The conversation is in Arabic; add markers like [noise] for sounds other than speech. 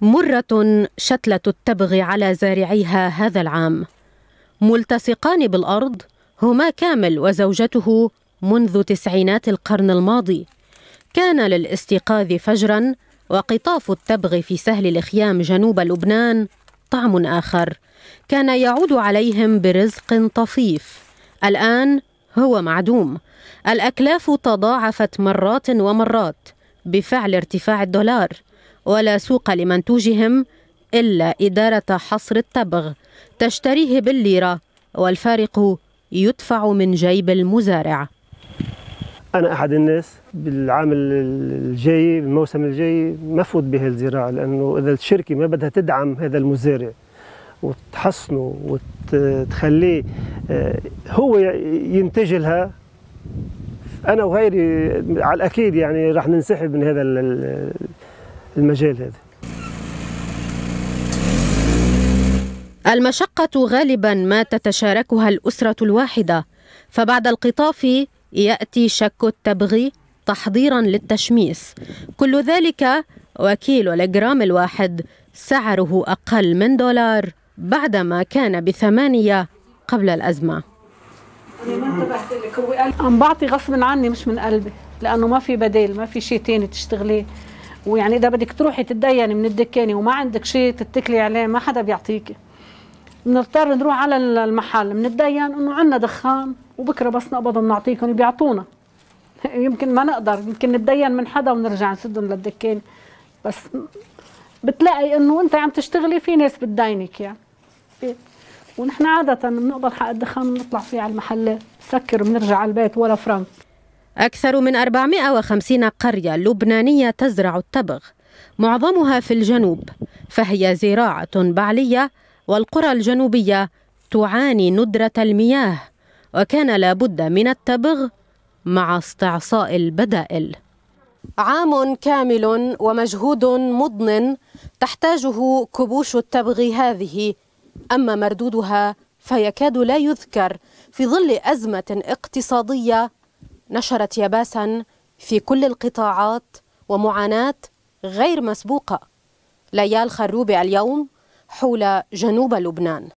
مرة شتلة التبغ على زارعيها هذا العام ملتصقان بالأرض هما كامل وزوجته منذ تسعينات القرن الماضي كان للاستيقاظ فجرا وقطاف التبغ في سهل الخيام جنوب لبنان طعم آخر كان يعود عليهم برزق طفيف الآن هو معدوم الأكلاف تضاعفت مرات ومرات بفعل ارتفاع الدولار ولا سوق لمنتوجهم إلا إدارة حصر التبغ تشتريه بالليرة والفارق يدفع من جيب المزارع أنا أحد الناس بالعام الجاي بالموسم الجاي مفوت به الزراعة لأنه إذا الشركة ما بدها تدعم هذا المزارع وتحصنه وتخليه آه، هو ينتج لها انا وغيري على الاكيد يعني راح ننسحب من هذا المجال هذا المشقة غالبا ما تتشاركها الأسرة الواحدة فبعد القطاف يأتي شك التبغي تحضيرا للتشميس كل ذلك وكيلو الجرام الواحد سعره أقل من دولار بعدما كان بثمانية قبل الأزمة عم بعطي غصب عني مش من قلبي لأنه ما في بديل ما في شيء تاني تشتغليه ويعني اذا بدك تروحي تتديني من الدكانه وما عندك شيء تتكلي عليه ما حدا بيعطيكي بنضطر نروح على المحل بنتدين انه عندنا دخان وبكره بس نقبض بنعطيكم بيعطونا [laughs] يمكن ما نقدر يمكن نتدين من حدا ونرجع نسدهم للدكان بس بتلاقي انه انت عم تشتغلي في ناس بتدينك يعني ونحن عادة بنقبض حق الدخان ونطلع فيه على المحلات سكر بنرجع على البيت ولا فرنك أكثر من 450 قرية لبنانية تزرع التبغ معظمها في الجنوب فهي زراعة بعلية والقرى الجنوبية تعاني ندرة المياه وكان لابد من التبغ مع استعصاء البدائل عام كامل ومجهود مضن تحتاجه كبوش التبغ هذه أما مردودها فيكاد لا يذكر في ظل أزمة اقتصادية نشرت يباسا في كل القطاعات ومعاناة غير مسبوقة ليال خروبي اليوم حول جنوب لبنان